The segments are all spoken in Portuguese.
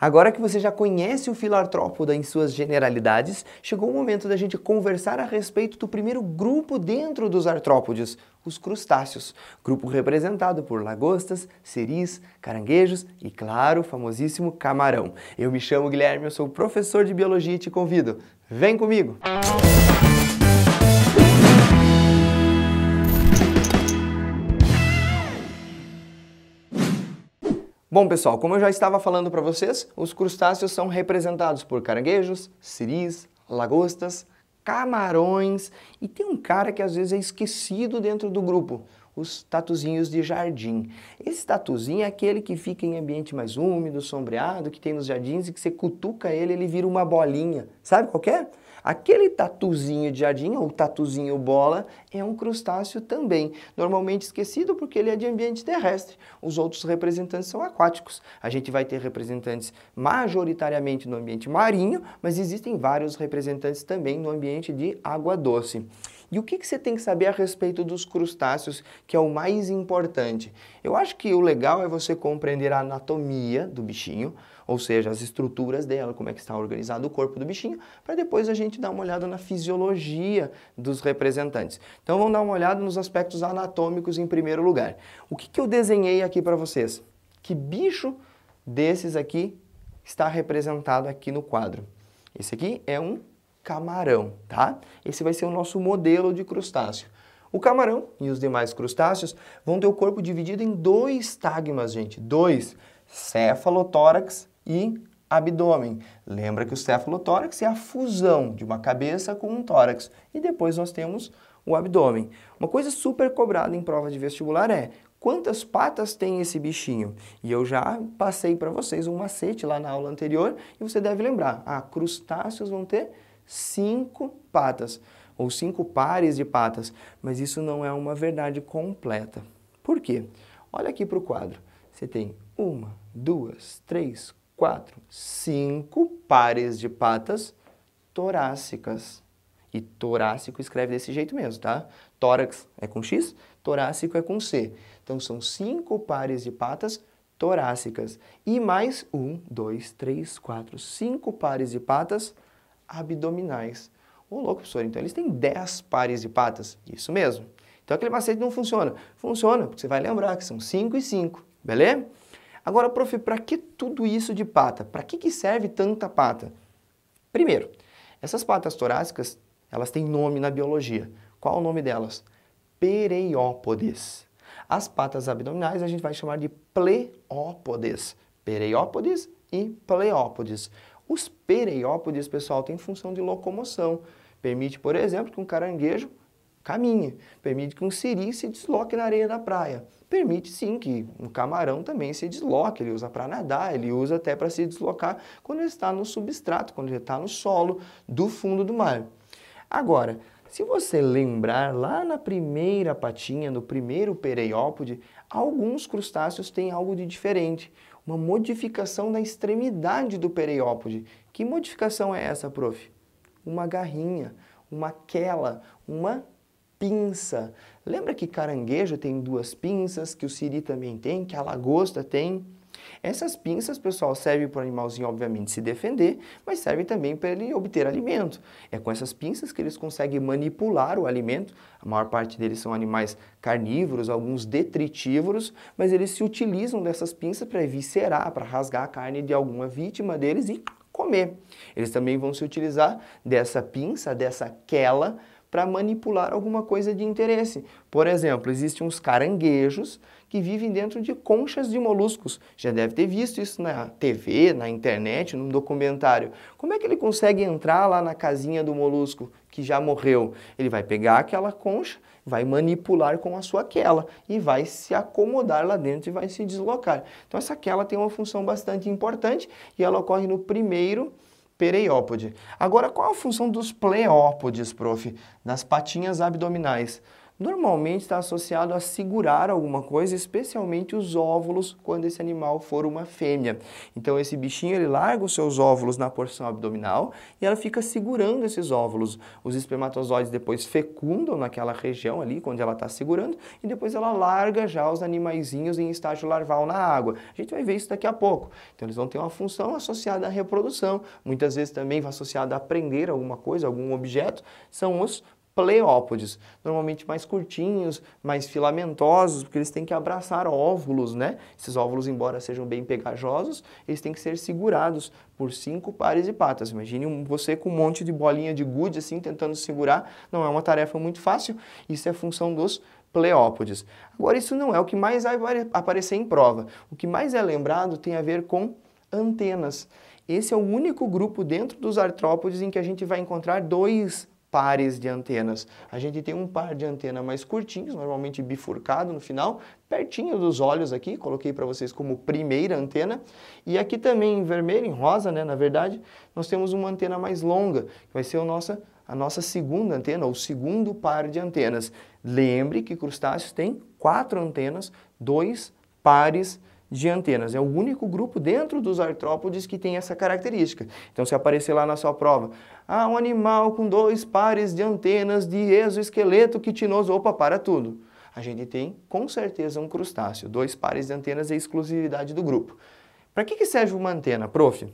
Agora que você já conhece o filartrópoda em suas generalidades, chegou o momento da gente conversar a respeito do primeiro grupo dentro dos artrópodes, os crustáceos, grupo representado por lagostas, seris, caranguejos e, claro, o famosíssimo camarão. Eu me chamo Guilherme, eu sou professor de biologia e te convido. Vem comigo! Música Bom, pessoal, como eu já estava falando para vocês, os crustáceos são representados por caranguejos, ciris, lagostas, camarões e tem um cara que às vezes é esquecido dentro do grupo, os tatuzinhos de jardim. Esse tatuzinho é aquele que fica em ambiente mais úmido, sombreado, que tem nos jardins e que você cutuca ele, ele vira uma bolinha. Sabe qual é? Aquele tatuzinho de jardim, ou tatuzinho bola, é um crustáceo também, normalmente esquecido porque ele é de ambiente terrestre. Os outros representantes são aquáticos. A gente vai ter representantes majoritariamente no ambiente marinho, mas existem vários representantes também no ambiente de água doce. E o que, que você tem que saber a respeito dos crustáceos, que é o mais importante? Eu acho que o legal é você compreender a anatomia do bichinho, ou seja, as estruturas dela, como é que está organizado o corpo do bichinho, para depois a gente dar uma olhada na fisiologia dos representantes. Então vamos dar uma olhada nos aspectos anatômicos em primeiro lugar. O que, que eu desenhei aqui para vocês? Que bicho desses aqui está representado aqui no quadro? Esse aqui é um camarão, tá? Esse vai ser o nosso modelo de crustáceo. O camarão e os demais crustáceos vão ter o corpo dividido em dois tagmas, gente. Dois, cefalotórax e abdômen. Lembra que o cefalotórax é a fusão de uma cabeça com um tórax. E depois nós temos o abdômen. Uma coisa super cobrada em prova de vestibular é quantas patas tem esse bichinho? E eu já passei para vocês um macete lá na aula anterior e você deve lembrar. Ah, crustáceos vão ter cinco patas ou cinco pares de patas, mas isso não é uma verdade completa. Por quê? Olha aqui para o quadro. Você tem uma, duas, três, quatro, cinco pares de patas torácicas. E torácico escreve desse jeito mesmo, tá? Tórax é com X, torácico é com C. Então são cinco pares de patas torácicas. E mais um, dois, três, quatro, cinco pares de patas abdominais. Ô louco, professor, então eles têm dez pares de patas. Isso mesmo. Então aquele macete não funciona. Funciona, porque você vai lembrar que são cinco e cinco, beleza? Agora, prof, para que tudo isso de pata? Para que, que serve tanta pata? Primeiro, essas patas torácicas, elas têm nome na biologia. Qual o nome delas? Pereiópodes. As patas abdominais a gente vai chamar de pleópodes. Pereiópodes e pleópodes. Os pereiópodes, pessoal, têm função de locomoção. Permite, por exemplo, que um caranguejo caminhe, permite que um siri se desloque na areia da praia, permite sim que um camarão também se desloque, ele usa para nadar, ele usa até para se deslocar quando ele está no substrato, quando ele está no solo do fundo do mar. Agora, se você lembrar, lá na primeira patinha, no primeiro pereiópode, alguns crustáceos têm algo de diferente, uma modificação da extremidade do pereiópode. Que modificação é essa, prof? Uma garrinha, uma quela, uma pinça. Lembra que caranguejo tem duas pinças, que o siri também tem, que a lagosta tem? Essas pinças, pessoal, servem para o animalzinho, obviamente, se defender, mas servem também para ele obter alimento. É com essas pinças que eles conseguem manipular o alimento. A maior parte deles são animais carnívoros, alguns detritívoros, mas eles se utilizam dessas pinças para eviscerar, para rasgar a carne de alguma vítima deles e comer. Eles também vão se utilizar dessa pinça, dessa quela, para manipular alguma coisa de interesse. Por exemplo, existem uns caranguejos que vivem dentro de conchas de moluscos. Já deve ter visto isso na TV, na internet, num documentário. Como é que ele consegue entrar lá na casinha do molusco que já morreu? Ele vai pegar aquela concha, vai manipular com a sua quela e vai se acomodar lá dentro e vai se deslocar. Então essa quela tem uma função bastante importante e ela ocorre no primeiro pereiópode. Agora, qual a função dos pleópodes, prof? Nas patinhas abdominais normalmente está associado a segurar alguma coisa, especialmente os óvulos quando esse animal for uma fêmea. Então esse bichinho ele larga os seus óvulos na porção abdominal e ela fica segurando esses óvulos. Os espermatozoides depois fecundam naquela região ali, quando ela está segurando, e depois ela larga já os animaizinhos em estágio larval na água. A gente vai ver isso daqui a pouco. Então eles vão ter uma função associada à reprodução, muitas vezes também associada a prender alguma coisa, algum objeto, são os pleópodes, normalmente mais curtinhos, mais filamentosos, porque eles têm que abraçar óvulos, né? Esses óvulos, embora sejam bem pegajosos, eles têm que ser segurados por cinco pares de patas. Imagine você com um monte de bolinha de gude assim tentando segurar, não é uma tarefa muito fácil. Isso é função dos pleópodes. Agora isso não é o que mais vai aparecer em prova. O que mais é lembrado tem a ver com antenas. Esse é o único grupo dentro dos artrópodes em que a gente vai encontrar dois pares de antenas. A gente tem um par de antena mais curtinhos, normalmente bifurcado no final, pertinho dos olhos aqui, coloquei para vocês como primeira antena. E aqui também em vermelho, em rosa, né, na verdade, nós temos uma antena mais longa, que vai ser a nossa, a nossa segunda antena, ou segundo par de antenas. Lembre que crustáceos têm quatro antenas, dois pares de antenas. É o único grupo dentro dos artrópodes que tem essa característica. Então, se aparecer lá na sua prova, ah, um animal com dois pares de antenas de exoesqueleto quitinoso, opa, para tudo. A gente tem, com certeza, um crustáceo. Dois pares de antenas é exclusividade do grupo. Para que, que serve uma antena, prof?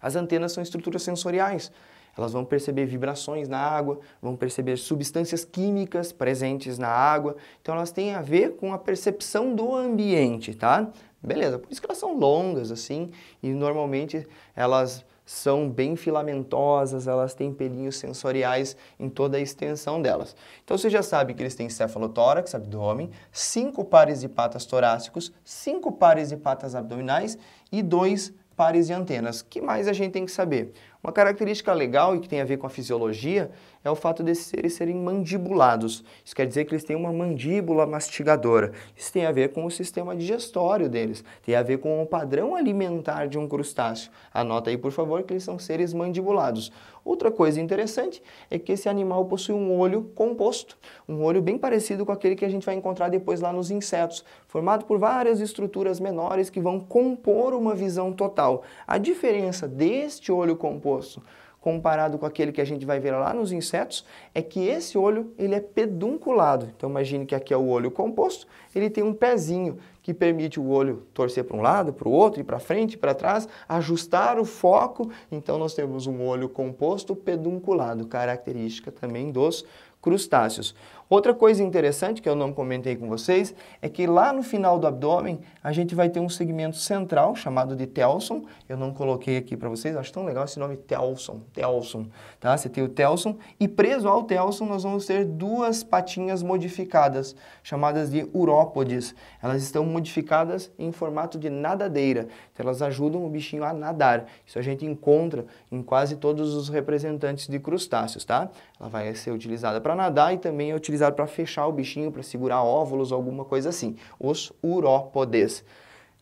As antenas são estruturas sensoriais. Elas vão perceber vibrações na água, vão perceber substâncias químicas presentes na água. Então elas têm a ver com a percepção do ambiente, tá? Beleza, por isso que elas são longas assim e normalmente elas são bem filamentosas, elas têm pelinhos sensoriais em toda a extensão delas. Então você já sabe que eles têm cefalotórax, abdômen, cinco pares de patas torácicos, cinco pares de patas abdominais e dois pares de antenas. que mais a gente tem que saber? Uma característica legal e que tem a ver com a fisiologia é o fato desses seres serem mandibulados. Isso quer dizer que eles têm uma mandíbula mastigadora. Isso tem a ver com o sistema digestório deles, tem a ver com o padrão alimentar de um crustáceo. Anota aí, por favor, que eles são seres mandibulados. Outra coisa interessante é que esse animal possui um olho composto, um olho bem parecido com aquele que a gente vai encontrar depois lá nos insetos, formado por várias estruturas menores que vão compor uma visão total. A diferença deste olho composto comparado com aquele que a gente vai ver lá nos insetos, é que esse olho ele é pedunculado. Então imagine que aqui é o olho composto, ele tem um pezinho que permite o olho torcer para um lado, para o outro, e para frente, e para trás, ajustar o foco. Então nós temos um olho composto pedunculado, característica também dos crustáceos. Outra coisa interessante que eu não comentei com vocês é que lá no final do abdômen a gente vai ter um segmento central chamado de telson. Eu não coloquei aqui para vocês, acho tão legal esse nome telson, telson, tá? Você tem o telson e preso ao telson nós vamos ter duas patinhas modificadas, chamadas de urópodes. Elas estão modificadas em formato de nadadeira, então elas ajudam o bichinho a nadar. Isso a gente encontra em quase todos os representantes de crustáceos, tá? Ela vai ser utilizada para nadar e também é utilizada utilizado para fechar o bichinho, para segurar óvulos, alguma coisa assim. Os urópodes.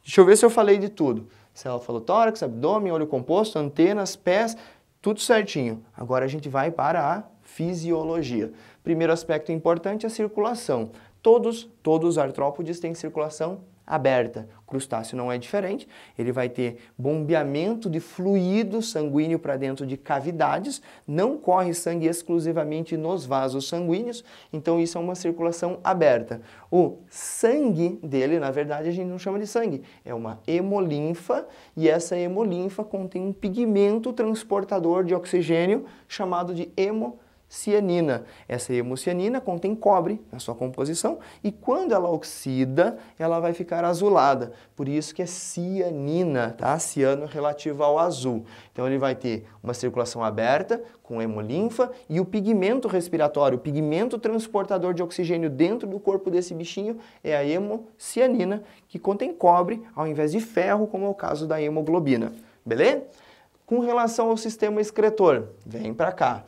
Deixa eu ver se eu falei de tudo. Célula falotórax, abdômen, olho composto, antenas, pés, tudo certinho. Agora a gente vai para a fisiologia. Primeiro aspecto importante é a circulação. Todos, todos os artrópodes têm circulação aberta. O crustáceo não é diferente, ele vai ter bombeamento de fluido sanguíneo para dentro de cavidades, não corre sangue exclusivamente nos vasos sanguíneos, então isso é uma circulação aberta. O sangue dele, na verdade, a gente não chama de sangue, é uma hemolinfa e essa hemolinfa contém um pigmento transportador de oxigênio chamado de hemolinfa cianina. Essa hemocianina contém cobre na sua composição e quando ela oxida, ela vai ficar azulada. Por isso que é cianina, tá? Ciano relativo ao azul. Então ele vai ter uma circulação aberta com hemolinfa e o pigmento respiratório, o pigmento transportador de oxigênio dentro do corpo desse bichinho é a hemocianina, que contém cobre ao invés de ferro, como é o caso da hemoglobina. Beleza? Com relação ao sistema excretor, vem para cá.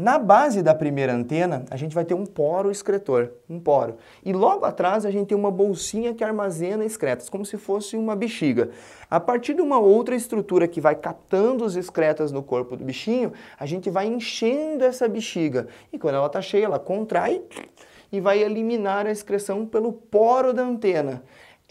Na base da primeira antena, a gente vai ter um poro excretor, um poro. E logo atrás a gente tem uma bolsinha que armazena excretas, como se fosse uma bexiga. A partir de uma outra estrutura que vai captando os excretas no corpo do bichinho, a gente vai enchendo essa bexiga. E quando ela está cheia, ela contrai e vai eliminar a excreção pelo poro da antena.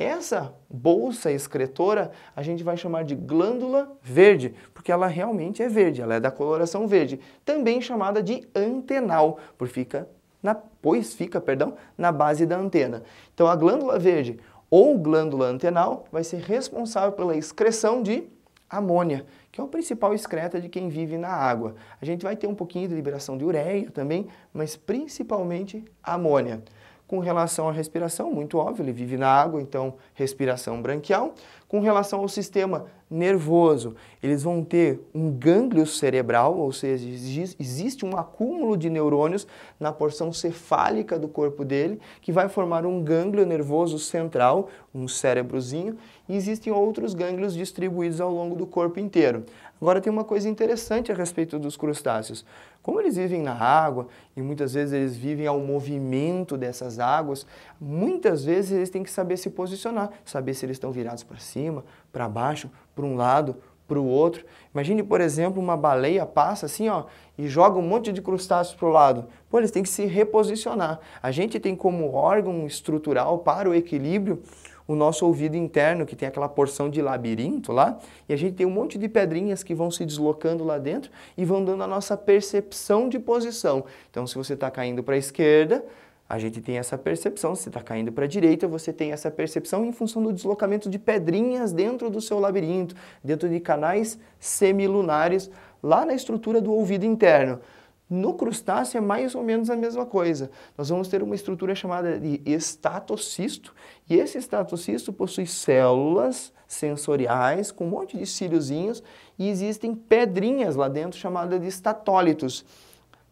Essa bolsa excretora a gente vai chamar de glândula verde, porque ela realmente é verde, ela é da coloração verde, também chamada de antenal, por fica na, pois fica, perdão, na base da antena. Então a glândula verde ou glândula antenal vai ser responsável pela excreção de amônia, que é o principal excreta de quem vive na água. A gente vai ter um pouquinho de liberação de ureia também, mas principalmente amônia. Com relação à respiração, muito óbvio, ele vive na água, então respiração branquial. Com relação ao sistema nervoso, eles vão ter um gânglio cerebral, ou seja, existe um acúmulo de neurônios na porção cefálica do corpo dele, que vai formar um gânglio nervoso central, um cérebrozinho, e existem outros gânglios distribuídos ao longo do corpo inteiro. Agora tem uma coisa interessante a respeito dos crustáceos. Como eles vivem na água e muitas vezes eles vivem ao movimento dessas águas, muitas vezes eles têm que saber se posicionar, saber se eles estão virados para cima, cima, para baixo, para um lado, para o outro. Imagine, por exemplo, uma baleia passa assim, ó, e joga um monte de crustáceos para o lado. Pô, eles têm que se reposicionar. A gente tem como órgão estrutural para o equilíbrio o nosso ouvido interno, que tem aquela porção de labirinto lá, e a gente tem um monte de pedrinhas que vão se deslocando lá dentro e vão dando a nossa percepção de posição. Então, se você está caindo para a esquerda, a gente tem essa percepção, se está caindo para a direita, você tem essa percepção em função do deslocamento de pedrinhas dentro do seu labirinto, dentro de canais semilunares, lá na estrutura do ouvido interno. No crustáceo é mais ou menos a mesma coisa. Nós vamos ter uma estrutura chamada de estatocisto, e esse estatocisto possui células sensoriais com um monte de cíliozinhos e existem pedrinhas lá dentro chamadas de estatólitos.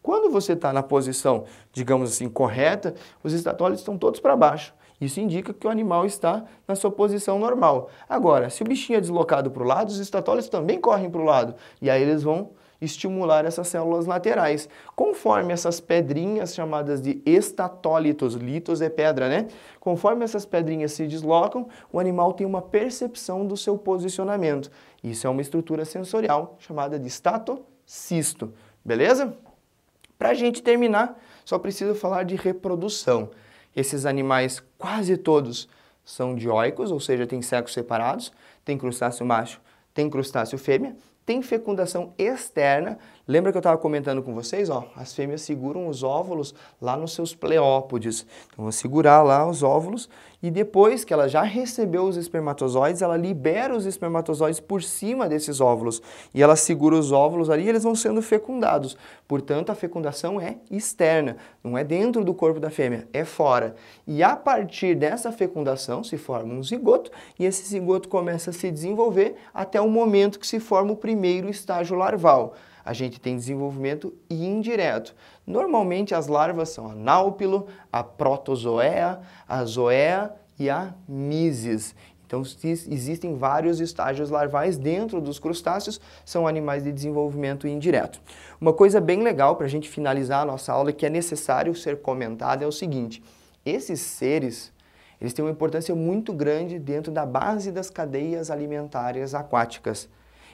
Quando você está na posição, digamos assim, correta, os estatólitos estão todos para baixo. Isso indica que o animal está na sua posição normal. Agora, se o bichinho é deslocado para o lado, os estatólitos também correm para o lado. E aí eles vão estimular essas células laterais. Conforme essas pedrinhas chamadas de estatólitos, litos é pedra, né? Conforme essas pedrinhas se deslocam, o animal tem uma percepção do seu posicionamento. Isso é uma estrutura sensorial chamada de estatocisto, beleza? Para a gente terminar, só preciso falar de reprodução. Esses animais, quase todos, são dioicos, ou seja, têm sexos separados, tem crustáceo macho, tem crustáceo fêmea, tem fecundação externa Lembra que eu estava comentando com vocês? Ó, as fêmeas seguram os óvulos lá nos seus pleópodes. Então, vão segurar lá os óvulos e depois que ela já recebeu os espermatozoides, ela libera os espermatozoides por cima desses óvulos. E ela segura os óvulos ali e eles vão sendo fecundados. Portanto, a fecundação é externa, não é dentro do corpo da fêmea, é fora. E a partir dessa fecundação se forma um zigoto e esse zigoto começa a se desenvolver até o momento que se forma o primeiro estágio larval a gente tem desenvolvimento indireto. Normalmente as larvas são a náupilo, a protozoea, a zoea e a mises. Então existem vários estágios larvais dentro dos crustáceos, são animais de desenvolvimento indireto. Uma coisa bem legal para a gente finalizar a nossa aula que é necessário ser comentado é o seguinte, esses seres eles têm uma importância muito grande dentro da base das cadeias alimentares aquáticas.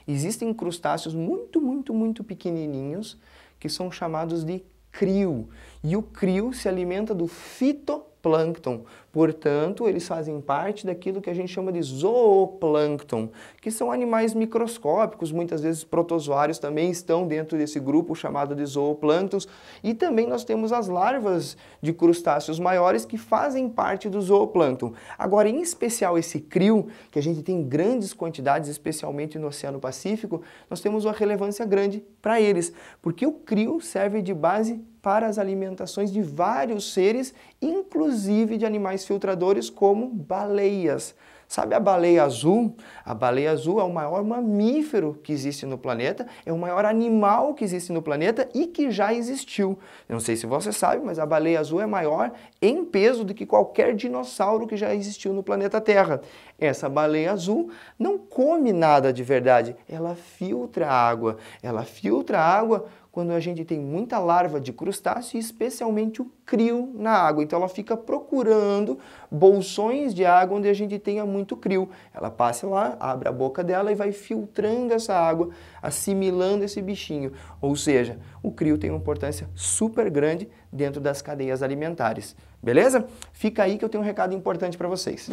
Existem crustáceos muito, muito, muito pequenininhos que são chamados de crio. E o crio se alimenta do fitoplâncton. Portanto, eles fazem parte daquilo que a gente chama de zooplâncton, que são animais microscópicos, muitas vezes protozoários também estão dentro desse grupo chamado de zooplânctons, e também nós temos as larvas de crustáceos maiores que fazem parte do zooplâncton. Agora, em especial esse krill, que a gente tem grandes quantidades, especialmente no Oceano Pacífico, nós temos uma relevância grande para eles, porque o krill serve de base para as alimentações de vários seres, inclusive de animais filtradores como baleias. Sabe a baleia azul? A baleia azul é o maior mamífero que existe no planeta, é o maior animal que existe no planeta e que já existiu. Eu não sei se você sabe, mas a baleia azul é maior em peso do que qualquer dinossauro que já existiu no planeta Terra. Essa baleia azul não come nada de verdade, ela filtra água. Ela filtra água quando a gente tem muita larva de crustáceo, especialmente o crio na água. Então ela fica procurando bolsões de água onde a gente tenha muito crio. Ela passa lá, abre a boca dela e vai filtrando essa água, assimilando esse bichinho. Ou seja, o crio tem uma importância super grande dentro das cadeias alimentares. Beleza? Fica aí que eu tenho um recado importante para vocês.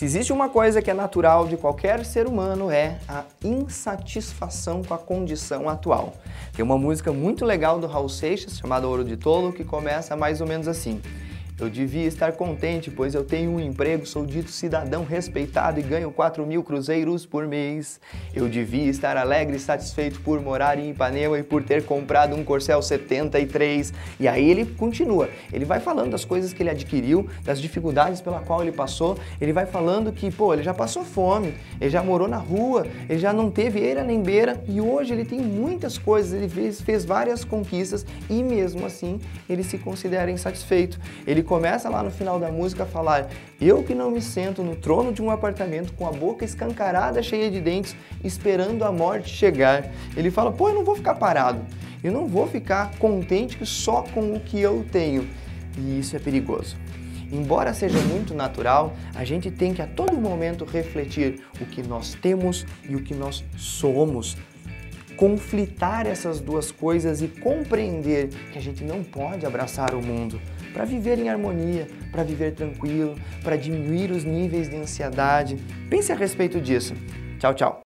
Se existe uma coisa que é natural de qualquer ser humano é a insatisfação com a condição atual. Tem uma música muito legal do Raul Seixas chamada Ouro de Tolo que começa mais ou menos assim. Eu devia estar contente, pois eu tenho um emprego, sou dito cidadão respeitado e ganho 4 mil cruzeiros por mês. Eu devia estar alegre e satisfeito por morar em Ipanema e por ter comprado um Corcel 73. E aí ele continua, ele vai falando das coisas que ele adquiriu, das dificuldades pela qual ele passou, ele vai falando que, pô, ele já passou fome, ele já morou na rua, ele já não teve eira nem beira e hoje ele tem muitas coisas, ele fez, fez várias conquistas e mesmo assim ele se considera insatisfeito. Ele começa lá no final da música a falar: Eu que não me sento no trono de um apartamento com a boca escancarada cheia de dentes, esperando a morte chegar. Ele fala: Pô, eu não vou ficar parado. Eu não vou ficar contente só com o que eu tenho. E isso é perigoso. Embora seja muito natural, a gente tem que a todo momento refletir o que nós temos e o que nós somos. Conflitar essas duas coisas e compreender que a gente não pode abraçar o mundo para viver em harmonia, para viver tranquilo, para diminuir os níveis de ansiedade. Pense a respeito disso. Tchau, tchau.